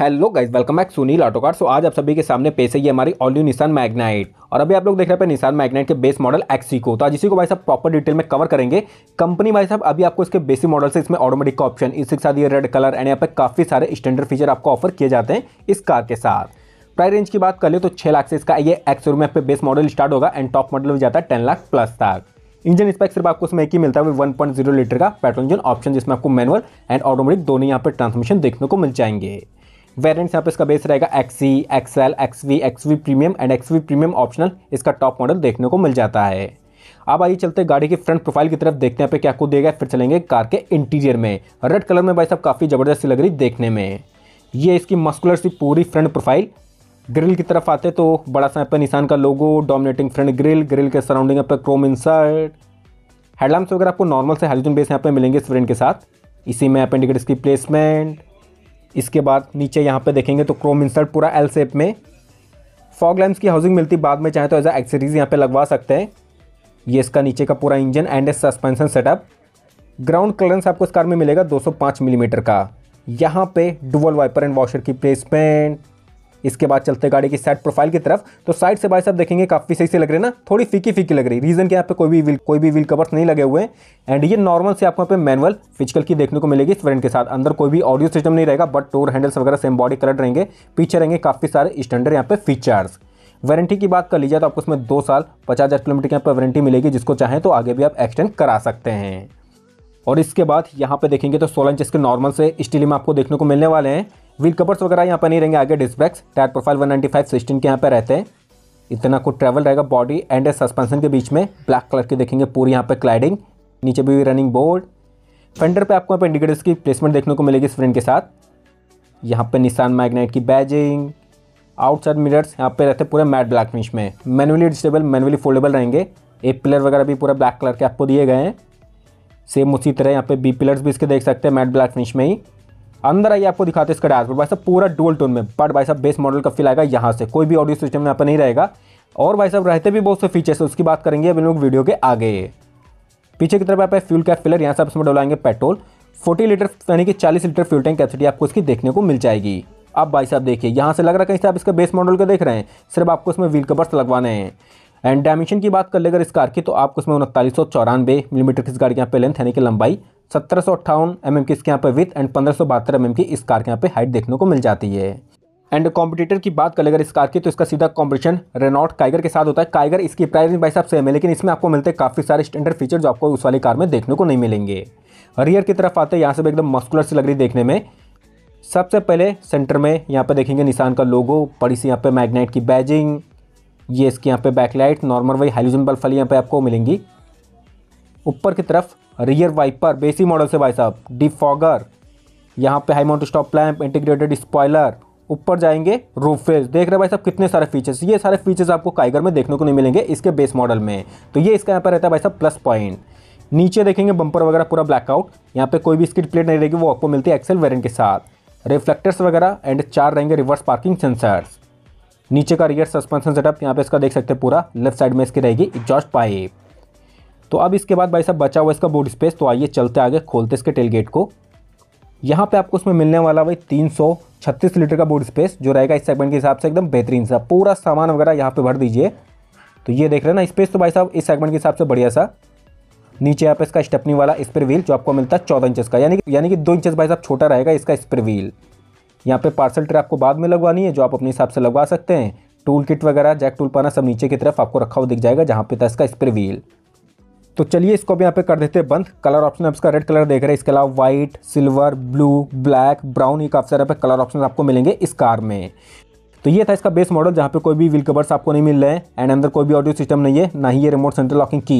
hello guys welcome back Sunil auto so आज आप सभी के सामने पेश है ये हमारी ऑल यू निशान मैग्नाइट और अभी आप लोग देख रहे हैं निशान मैग्नाइट के बेस मॉडल एक्सी को तो आज इसी को भाई साहब प्रॉपर डिटेल में कवर करेंगे कंपनी भाई साहब अभी आपको इसके बेसिक मॉडल से इसमें ऑटोमेटिक का ऑप्शन इसके साथ ये रेड कलर एंड यहाँ पर काफ़ी सारे स्टैंडर्ड फीचर आपको ऑफर किए जाते हैं इस कार के साथ प्राइस रेंज की बात कर ले तो छः लाख से इसका ये एक्स में पे बेस मॉडल स्टार्ट होगा एंड टॉप मॉडल भी जाता है टेन लाख प्लस तक इंजन स्पैक सिर्फ आपको उसमें एक ही मिलता है वन पॉइंट जीरो लीटर का पेट्रोल इंजन ऑप्शन जिसमें आपको मैनुअल एंड ऑटोमेटिक दोनों यहाँ पर ट्रांसमिशन देखने को मिल जाएंगे वेरियंट्स यहाँ पे इसका बेस रहेगा XE XL XV XV premium and XV premium optional इसका टॉप मॉडल देखने को मिल जाता है अब आइए चलते हैं गाड़ी की फ्रंट प्रोफाइल की तरफ देखते हैं पे क्या कुछ देगा फिर चलेंगे कार के इंटीरियर में रेड कलर में भाई साहब काफ़ी ज़बरदस्ती लग रही देखने में ये इसकी मस्कुलर सी पूरी फ्रंट प्रोफाइल ग्रिल की तरफ आते तो बड़ा सा पर निशान का logo dominating front grille grille के सराउंडिंग पर क्रोम इंसर्ट हेडलाम्प्स वगैरह आपको नॉर्मल से हेलोजन बेस यहाँ पे मिलेंगे इस फ्रेंड के साथ इसी में यहाँ इसकी प्लेसमेंट इसके बाद नीचे यहाँ पे देखेंगे तो क्रोम इंसर्ट पूरा एल सेप में फॉग लैम्प्स की हाउसिंग मिलती बाद में चाहे तो एज ए एक्सरीज यहाँ पे लगवा सकते हैं ये इसका नीचे का पूरा engine and a suspension setup ground clearance आपको इस कार में मिलेगा 205 मिलीमीटर mm का यहाँ पे डुबल वाइपर एंड वॉशर की प्लेसमेंट इसके बाद चलते गाड़ी की साइड प्रोफाइल की तरफ तो साइड से भाई साहब देखेंगे काफ़ी सही से लग रही ना थोड़ी फीकी फीकी लग रही रीज़न के यहाँ पे कोई भी कोई भी व्हील कवर्स नहीं लगे हुए हैं एंड ये नॉर्मल से आपको यहाँ पे मैनुअल फिजिकल की देखने को मिलेगी इस फ्रेंड के साथ अंदर कोई भी ऑडियो सिस्टम नहीं रहेगा बट टोर हैंडल्स वगैरह सेम बॉडी कलर रहेंगे पीछे रहेंगे काफ़ी सारे स्टैंडर्ड यहाँ पे फीचर्स वारंटी की बात कर लीजिए तो आपको उसमें दो साल पचास हज़ार किलोमीटर की यहाँ पर वारंटी मिलेगी जिसको चाहें तो आगे भी आप एक्सटेंड करा सकते हैं और इसके बाद यहाँ पे देखेंगे तो सोलह इंच के नॉर्मल से स्टील में आपको देखने को मिलने वाले हैं व्हील कवर्स वगैरह यहाँ पर नहीं रहेंगे आगे disc brakes tyre profile 195 system के यहाँ पर रहते हैं इतना कुछ ट्रैवल रहेगा बॉडी एंड सस्पेंशन के बीच में ब्लैक कलर के देखेंगे पूरी यहाँ पर क्लाइडिंग नीचे भी रनिंग बोर्ड फेंडर पे आपको यहाँ पर इंडिकेटर्स की प्लेसमेंट देखने को मिलेगी इस फ्रेंड के साथ यहाँ पे निशान मैग्नेट की बैजिंग आउटसाइड मिरर्स यहाँ पे रहते पूरे मैट ब्लैक फिनिश में मैनुअली एडजस्टेबल मैनुअली फोल्डेबल रहेंगे ए पिलर वगैरह भी पूरा ब्लैक कलर के आपको दिए गए हैं सेम उसी तरह यहाँ पे बी पिलर्स भी इसके देख सकते हैं मैट ब्लैक फिनिश में ही अंदर आइए आपको दिखाते इसका डैशबोर्ड भाई साहब पूरा डुअल टोन में बट भाई साहब बेस मॉडल का फील आएगा यहाँ से कोई भी ऑडियो सिस्टम यहाँ पर नहीं रहेगा और भाई साहब रहते भी बहुत से फीचर्स उसकी बात करेंगे अभी लोग वीडियो के आगे पीछे की तरफ आप फ्यूल कैप फिलर यहाँ से आप इसमें डलाएंगे पेट्रोल 40 लीटर यानी कि 40 लीटर फ्यूल टैंक कैपेसिटी आपको इसकी देखने को मिल जाएगी अब भाई साहब देखिए यहाँ से लग रहा है कहीं से आप इसका बेस मॉडल का देख रहे हैं सिर्फ आपको इसमें व्हील कवर्स लगवाने हैं एंड डायमेंशन की बात कर लेकर इस कार की तो आपको इसमें उनतालीस सौ चौरानवे मिलीमीटर की इस गाड़ी यहाँ पे लेंथ यानी कि लंबाई सत्रह सौ अट्ठावन एम mm एम की इसके यहाँ पे विथ एंड पंद्रह सौ बहत्तर एम mm की इस कार के यहाँ पे हाइट देखने को मिल जाती है एंड कॉम्पिटेटर की बात कर लेकर इस कार की तो इसका सीधा कॉम्पिटिशन रेनॉट काइगर के साथ होता है काइगर इसकी प्राइस भाई साहब सेम है लेकिन इसमें आपको मिलते हैं काफ़ी सारे स्टैंडर्ड फीचर जो आपको उस वाली कार में देखने को नहीं मिलेंगे रियर की तरफ आते हैं यहाँ से भी एकदम मस्कुलर से लग रही देखने में सबसे पहले सेंटर में यहाँ पर देखेंगे निशान का लोगो बड़ी सी यहाँ पे मैग्नेट की बैजिंग ये इसके यहाँ पे बैकलाइट नॉर्मल वही हाइलोजन बल्ब वाली यहाँ पे आपको मिलेंगी ऊपर की तरफ रियर वाइपर बेसी मॉडल से भाई साहब डिफॉगर यहाँ पे high mount stop lamp integrated spoiler ऊपर जाएंगे रूफेज देख रहे भाई साहब कितने सारे फीचर्स ये सारे फीचर्स आपको काइगर में देखने को नहीं मिलेंगे इसके बेस मॉडल में तो ये इसका यहाँ पर रहता है भाई साहब प्लस पॉइंट नीचे देखेंगे बम्पर वगैरह पूरा ब्लैकआउट यहाँ पे कोई भी स्किड प्लेट नहीं रहेगी वो आपको मिलती है एक्सेल वेरियंट के साथ रिफ्लेक्टर्स वगैरह एंड चार रहेंगे रिवर्स पार्किंग सेंसर्स नीचे का रियर सस्पेंशन सेटअप यहाँ पे इसका देख सकते हैं पूरा लेफ्ट साइड में इसकी रहेगी एग्जॉस्ट पाइप तो अब इसके बाद भाई साहब बचा हुआ इसका बोर्ड स्पेस तो आइए चलते आगे खोलते इसके टेलगेट को यहाँ पे आपको उसमें मिलने वाला भाई तीन सौ छत्तीस लीटर का बोर्ड स्पेस जो रहेगा इस सेगमेंट के हिसाब से एकदम बेहतरीन सा पूरा सामान वगैरह यहाँ पे भर दीजिए तो ये देख रहे ना स्पेस तो भाई साहब इस सेगमेंट के हिसाब से बढ़िया सा नीचे यहाँ पे इसका स्टपनी वाला स्प्रे व्हील जो आपको मिलता है चौदह इंचज़ का यानी कि यानी कि दो इंचज़ भाई साहब छोटा रहेगा इसका स्प्रे व्हील यहाँ पे पार्सल ट्रे आपको बाद में लगवानी है जो आप अपने हिसाब से लगवा सकते हैं टूल किट वगैरह जैक टूल पाना सब नीचे की तरफ आपको रखा हुआ दिख जाएगा जहाँ पे था इसका स्प्रे व्हील तो चलिए इसको भी यहाँ पे कर देते हैं बंद कलर ऑप्शन आप इसका रेड कलर देख रहे हैं इसके अलावा white silver blue black brown ये काफ़ी सारे पे कलर ऑप्शन आपको मिलेंगे इस कार में तो ये था इसका बेस मॉडल जहाँ पे कोई भी व्हील कवर्स आपको नहीं मिल रहे हैं एंड अंदर कोई भी ऑडियो सिस्टम नहीं है ना ही ये रिमोट सेंटर लॉकिंग की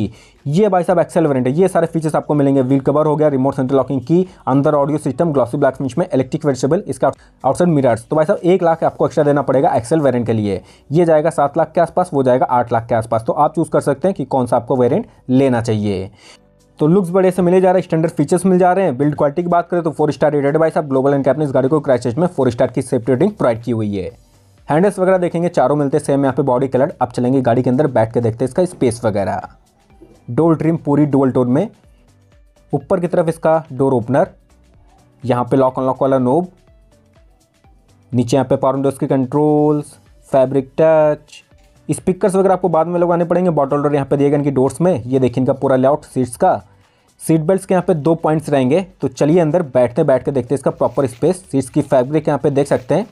ये भाई साहब एक्सेल वेरेंट है ये सारे फीचर्स आपको मिलेंगे व्हील कवर हो गया रिमोट सेंटर लॉकिंग की अंदर audio system glossy black finish में इलेक्ट्रिक वेरिटेबल इसका आउटसाइड मिरर्स तो भाई साहब एक लाख आपको एक्स्ट्रा देना पड़ेगा एक्सेल वेरेंट के लिए ये जाएगा सात लाख के आसपास वो जाएगा आठ लाख के आसपास तो आप चूज़ कर सकते हैं कि कौन सा आपको वेरियंट लेना चाहिए तो लुक्स बड़े से मिले जा रहे हैं स्टैंडर्ड फीचर्स मिल जा रहे हैं बिल्ड क्वालिटी की बात करें तो फोर स्टार रेटेड भाई साहब ग्लोबल एंड कैप ने इस गाड़ी को क्रैश में फोर स्टार की सेफ्टी रेटिंग प्रोवाइड की हुई है हैंडल्स वगैरह देखेंगे चारों मिलते सेम यहाँ पे बॉडी कलर अब चलेंगे गाड़ी के अंदर बैठ के देखते हैं इसका स्पेस वगैरह डोल ट्रिम पूरी डोल टोन में ऊपर की तरफ इसका डोर ओपनर यहाँ पे लॉक अनलॉक वाला नोब नीचे यहाँ पे पावर विंडोज के कंट्रोल्स फैब्रिक टच स्पीकर्स वगैरह आपको बाद में लगाने पड़ेंगे बॉटल डोर यहाँ पे दिए गए इनकी डोर्स में ये देखिए इनका पूरा लेआउट सीट्स का सीट बेल्ट्स के यहाँ पे दो पॉइंट्स रहेंगे तो चलिए अंदर बैठते बैठ के देखते हैं इसका प्रॉपर स्पेस सीट्स की फैब्रिक यहाँ पे देख सकते हैं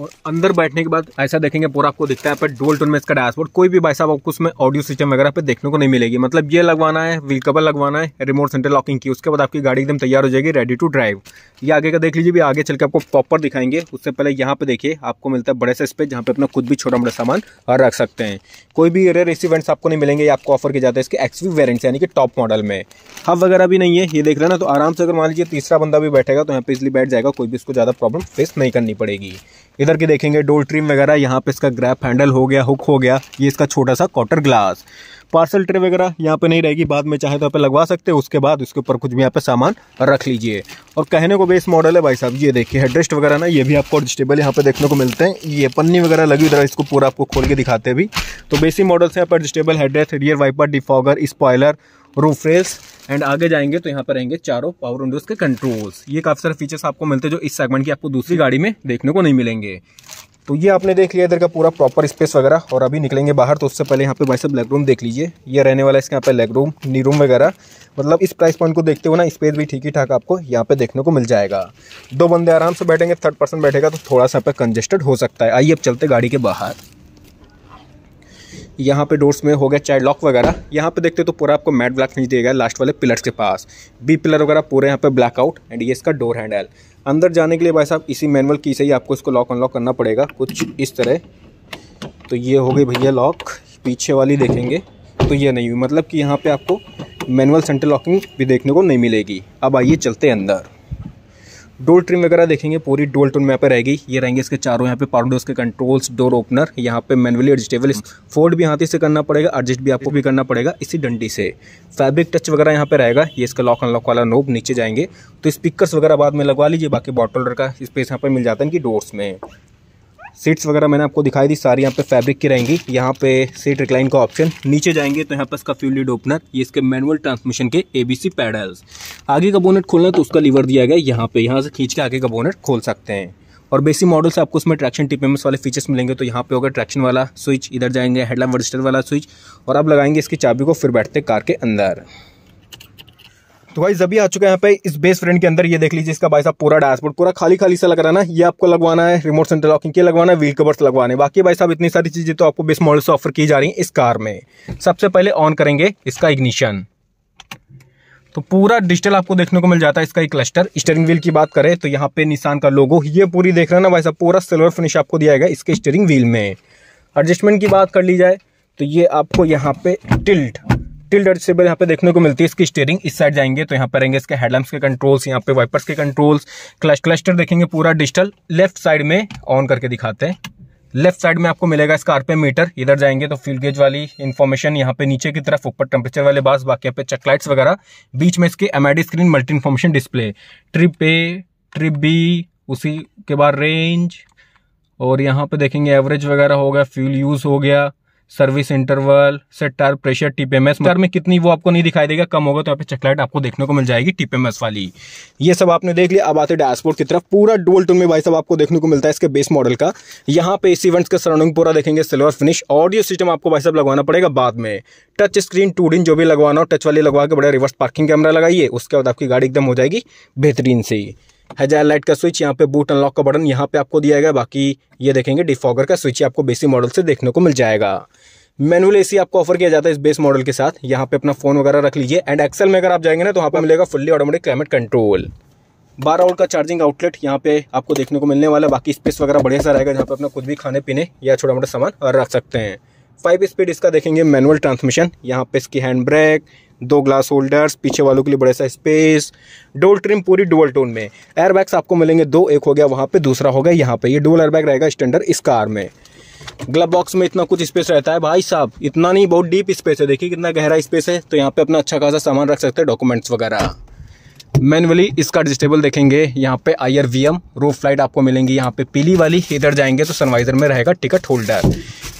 और अंदर बैठने के बाद ऐसा देखेंगे पूरा आपको दिखता है पर डोल टोन में इसका डैशबोर्ड कोई भी भाई साहब आपको उसमें ऑडियो सिस्टम वगैरह पे देखने को नहीं मिलेगी मतलब ये लगवाना है व्हील कवर लगवाना है रिमोट सेंटर लॉकिंग की उसके बाद आपकी गाड़ी एकदम तैयार हो जाएगी रेडी टू ड्राइव ये आगे का देख लीजिए भी आगे चल के आपको प्रॉपर दिखाएंगे उससे पहले यहाँ पे देखिए आपको मिलता है बड़े से स्पेस जहाँ पे अपना खुद भी छोटा मोटा सामान रख सकते हैं कोई भी रेयर इवेंट्स आपको नहीं मिलेंगे आपको ऑफर किया जाता है इसके एक्सवी वेरियंट्स यानी कि टॉप मॉडल में हब वगैरह भी नहीं है ये देख रहे ना तो आराम से अगर मान लीजिए तीसरा बंदा भी बैठेगा तो यहाँ पे इसलिए बैठ जाएगा कोई भी इसको ज़्यादा प्रॉब्लम फेस नहीं करनी पड़ेगी इधर के देखेंगे डोल ट्रिम वगैरह यहाँ पे इसका ग्रैप हैंडल हो गया हुक हो गया ये इसका छोटा सा कॉटर ग्लास पार्सल ट्रे वगैरह यहाँ पे नहीं रहेगी बाद में चाहे तो आप लगवा सकते हो उसके बाद उसके ऊपर कुछ भी यहाँ पे सामान रख लीजिए और कहने को बेस मॉडल है भाई साहब ये देखिए हेडरेस्ट वगैरह ना ये भी आपको एडजस्टेबल यहाँ पे देखने को मिलते हैं ये पन्नी वगैरह लगी उधर इसको पूरा आपको खोल के दिखाते भी तो बेसिक मॉडल से यहाँ पर adjustable headrest rear wiper defogger spoiler roof rails and आगे जाएंगे तो यहाँ पर रहेंगे चारों पावर विंडोज के कंट्रोल्स ये काफ़ी सारे फीचर्स आपको मिलते हैं जो इस सेगमेंट की आपको दूसरी गाड़ी में देखने को नहीं मिलेंगे तो ये आपने देख लिया इधर का पूरा प्रॉपर स्पेस वगैरह और अभी निकलेंगे बाहर तो उससे पहले यहाँ पे भाई साहब लेग रूम देख लीजिए ये रहने वाला है इसके यहाँ पे लेग रूम नी रूम वगैरह मतलब इस प्राइस पॉइंट को देखते हुए ना स्पेस भी ठीक ही ठाक आपको यहाँ पे देखने को मिल जाएगा दो बंदे आराम से बैठेंगे थर्ड पर्सन बैठेगा तो थोड़ा सा यहाँ पर कंजेस्टेड हो सकता है आइए अब चलते गाड़ी के बाहर यहाँ पे डोर्स में हो गया चाइल्ड लॉक वगैरह यहाँ पे देखते हो तो पूरा आपको मैट ब्लैक फिनिश दिया गया लास्ट वाले पिलर्स के पास बी पिलर वगैरह पूरे यहाँ पे ब्लैक आउट एंड ये इसका डोर हैंडल अंदर जाने के लिए भाई साहब इसी मैनुअल की से ही आपको इसको लॉक अनलॉक करना पड़ेगा कुछ इस तरह तो ये हो गई भैया लॉक पीछे वाली देखेंगे तो ये नहीं हुई मतलब कि यहाँ पर आपको मैनुअल सेंटर लॉकिंग भी देखने को नहीं मिलेगी अब आइए चलते अंदर डोल ट्रिम वगैरह देखेंगे पूरी डोल ट्रिम यहाँ पे रहेगी ये रहेंगे इसके चारों यहाँ पे पावर डोर्स के कंट्रोल्स डोर ओपनर यहाँ पे मैनुअली एडजस्टेबल फोल्ड भी हाथी से करना पड़ेगा एडजस्ट भी आपको भी करना पड़ेगा इसी डंडी से फैब्रिक टच वगैरह यहाँ पे रहेगा ये इसका लॉक अनलॉक वाला नोब नीचे जाएंगे तो स्पीकर वगैरह बाद में लगवा लीजिए बाकी बॉटल का स्पेस यहाँ पर मिल जाता है इनकी डोर्स में सीट्स वगैरह मैंने आपको दिखाई दी सारी यहाँ पे फैब्रिक की रहेंगी यहाँ पे सीट रिक्लाइन का ऑप्शन नीचे जाएंगे तो यहाँ पर इसका फ्यूल लीड ओपनर ये इसके मैनुअल ट्रांसमिशन के एबीसी पैडल्स आगे का बोनेट खोलना है तो उसका लीवर दिया गया यहाँ पे यहाँ से खींच के आगे का बोनेट खोल सकते हैं और बेसिक मॉडल से आपको उसमें ट्रैक्शन टीपीएमएस वाले फीचर्स मिलेंगे तो यहाँ पे होगा ट्रैक्शन वाला स्विच इधर जाएंगे हेडलाइट वर्जिस्टर वाला स्विच और आप लगाएंगे इसकी चाबी को फिर बैठते कार के अंदर तो जब भी आ चुका है यहाँ पे इस बेस फ्रेंड के अंदर ये देख लीजिए इसका भाई साहब पूरा डैशबोर्ड पूरा खाली खाली सा लग रहा है ना ये आपको लगवाना है रिमोट सेंटर लॉकिंग के लगवाना है व्हील कवर्स लगवाने बाकी भाई साहब इतनी सारी चीज़ें तो आपको बेस मॉडल से ऑफर की जा रही है इस कार में सबसे पहले ऑन करेंगे इसका इग्निशन तो पूरा डिजिटल आपको देखने को मिल जाता है इसका एक क्लस्टर स्टेरिंग व्हील की बात करें तो यहाँ पे निशान का लोगो ये पूरी देख रहे हैं ना भाई साहब पूरा सिल्वर फिनिश आपको दिया गया इसके स्टेरिंग व्हील में एडजस्टमेंट की बात कर ली जाए तो ये आपको यहाँ पे टिल्ट टिल्ड एडजस्टेबल यहाँ पे देखने को मिलती है इसकी स्टेयरिंग इस साइड जाएंगे तो यहाँ पर रहेंगे इसके हेडलैम्प के कंट्रोल्स यहाँ पे वाइपर्स के कंट्रोल्स क्लच क्लस्टर देखेंगे पूरा डिजिटल लेफ्ट साइड में ऑन करके दिखाते हैं लेफ्ट साइड में आपको मिलेगा इसका आरपीएम मीटर इधर जाएंगे तो फ्यूल गेज वाली इन्फॉर्मेशन यहाँ पे नीचे की तरफ ऊपर टेम्परेचर वाले बास बाकी यहाँ पे चेक लाइट्स वगैरह बीच में इसके MID screen multi information display trip A trip B उसी के बाद रेंज और यहाँ पे देखेंगे एवरेज वगैरह हो गया फ्यूल यूज़ हो गया service interval set tyre pressure TPMS tyre में कितनी वो आपको नहीं दिखाई देगा कम होगा तो यहाँ पे चेकलाइट आपको देखने को मिल जाएगी टीपीएमएस वाली ये सब आपने देख लिया अब आते डैशबोर्ड की तरफ पूरा डुअल टून में भाई सब आपको देखने को मिलता है इसके बेस मॉडल का यहाँ पे इस इवेंट्स का सराउंडिंग पूरा देखेंगे सिल्वर फिनिश ऑडियो सिस्टम आपको भाई सब लगवाना पड़ेगा बाद में टच स्क्रीन टू डिन जो भी लगवाना हो टच वाली लगवा के बड़े रिवर्स पार्किंग कैमरा लगाइए उसके बाद आपकी गाड़ी एकदम हो जाएगी बेहतरीन से हजार लाइट का स्विच यहाँ पे बूट अनलॉक का बटन यहाँ पे आपको दिया गया बाकी ये देखेंगे डिफॉगर का स्विच आपको बेसिक मॉडल से देखने को मिल जाएगा मैनुअल एसी आपको ऑफर किया जाता है इस बेस मॉडल के साथ यहाँ पे अपना फोन वगैरह रख लीजिए एंड एक्सेल में अगर आप जाएंगे ना तो वहाँ पे मिलेगा फुल्ली ऑटोमेटिक क्लाइमेट कंट्रोल बारह वोल्ट का चार्जिंग आउटलेट यहाँ पे आपको देखने को मिलने वाला बाकी स्पेस वगैरह बढ़िया सा रहेगा जहाँ पे अपना कुछ भी खाने पीने या छोटा मोटा सामान रख सकते हैं फाइव स्पीड इसका देखेंगे मैनुअल ट्रांसमिशन यहाँ पे इसकी हैंड ब्रेक दो ग्लास होल्डर्स पीछे वालों के लिए बड़े सा स्पेस डोल ट्रिम पूरी डुअल टोन में एयरबैग्स आपको मिलेंगे दो एक हो गया वहाँ पे दूसरा हो गया यहाँ पे ये डुअल एयरबैग रहेगा स्टैंडर्ड इस कार में ग्लब बॉक्स में इतना कुछ स्पेस रहता है भाई साहब इतना नहीं बहुत डीप स्पेस है देखिए कितना गहरा स्पेस है तो यहाँ पे अपना अच्छा खासा सामान रख सकते हैं डॉक्यूमेंट्स वगैरह मैनुअली इसका एडजस्टेबल देखेंगे यहाँ पे I R V M roof light आपको मिलेंगी यहाँ पे पीली वाली इधर जाएंगे तो सनवाइजर में रहेगा टिकट होल्डर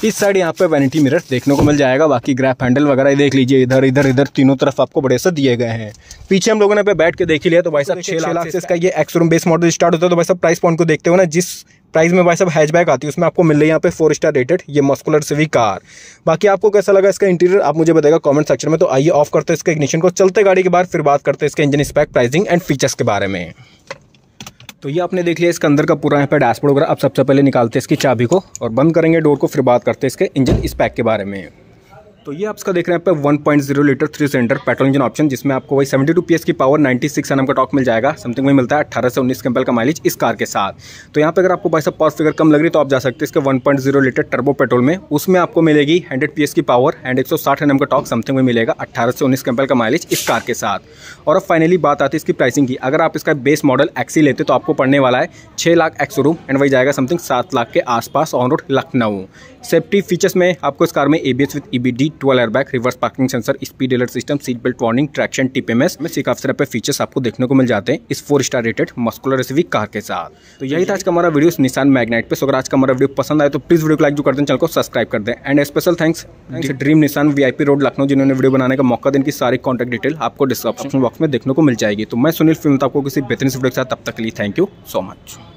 इस साइड यहाँ पे वैनिटी मिरर देखने को मिल जाएगा बाकी ग्रैप हैंडल वगैरह देख लीजिए इधर इधर इधर तीनों तरफ आपको बड़े से दिए गए हैं पीछे हम लोगों ने पे बैठ के देख लिया तो भाई साहब तो छह लाख से इसका ये ex room base model start होता है तो भाई साहब प्राइस पॉइंट को देखते हो ना जिस प्राइस में भाई साहब हैचबैक आती है उसमें आपको मिल रही है यहाँ पे फोर स्टार रेटेड ये मस्कुलर सिविक कार बाकी आपको कैसा लगा इसका इंटीरियर आप मुझे बताएगा कमेंट सेक्शन में तो आइए ऑफ करते हैं इसके इग्निशन को चलते गाड़ी के बाद फिर बात करते हैं इसके engine spec pricing and features के बारे में तो ये आपने देख लिया इसके अंदर का पूरा यहाँ पे डैशबोर्ड वगैरह अब सबसे पहले निकालते हैं इसकी चाबी को और बंद करेंगे डोर को फिर बात करते हैं इसके इंजन इस पैक के बारे में तो ये आप इसका देख रहे हैं आप one point zero litre three cylinder petrol engine option जिसमें आपको वही 72 पीएस की पावर 96 सिक्स का टॉक मिल जाएगा समथिंग में मिलता है अट्ठारह से उन्नीस कंपल का माइलेज इस कार के साथ तो यहाँ पे अगर आपको भाई साहब फिगर कम लग रही तो आप जा सकते वन इसके जीरो लीटर टर्बो पेट्रोल में उसमें आपको मिलेगी हंड्रेड पी की पावर एंड एक सौ का टॉक समथिंग में मिलेगा अट्ठारह से उन्नीस कंपल का माइलेज इस कार के साथ और अब फाइनली बात आती है इसकी प्राइसिंग की अगर आप इसका बेस मॉडल एक्सी लेते तो आपको पड़ने वाला है छः लाख रूम एंड वही जाएगा समथिंग सात लाख के आसपास on road Lucknow safety features में आपको इस कार में A B S with E B D twelve airbag reverse parking sensor speed alert system seat belt warning traction टिप एम एस में सिकाफसरा फीचर्स आपको देखने को मिल जाते हैं इस four star rated muscular SV car के साथ तो यही था आज का हमारा वीडियो निशान मैगनेट पर अगर आज का हमारा वीडियो पसंद आए तो प्लीज वीडियो को लाइक जो करते हैं चैनल को सब्सक्राइब कर दें and special thanks dream Nissan VIP road Lucknow जिन्होंने वीडियो बनाने का मौका दिन की सारी कॉन्टैक्ट डिटेल आपको डिस्क्रिप्शन बॉक्स में देखने को मिल जाएगी तो मैं सुनील फिल्म आपको किसी बेहतरीन वीडियो के साथ तब तक लिए थैंक यू सो मच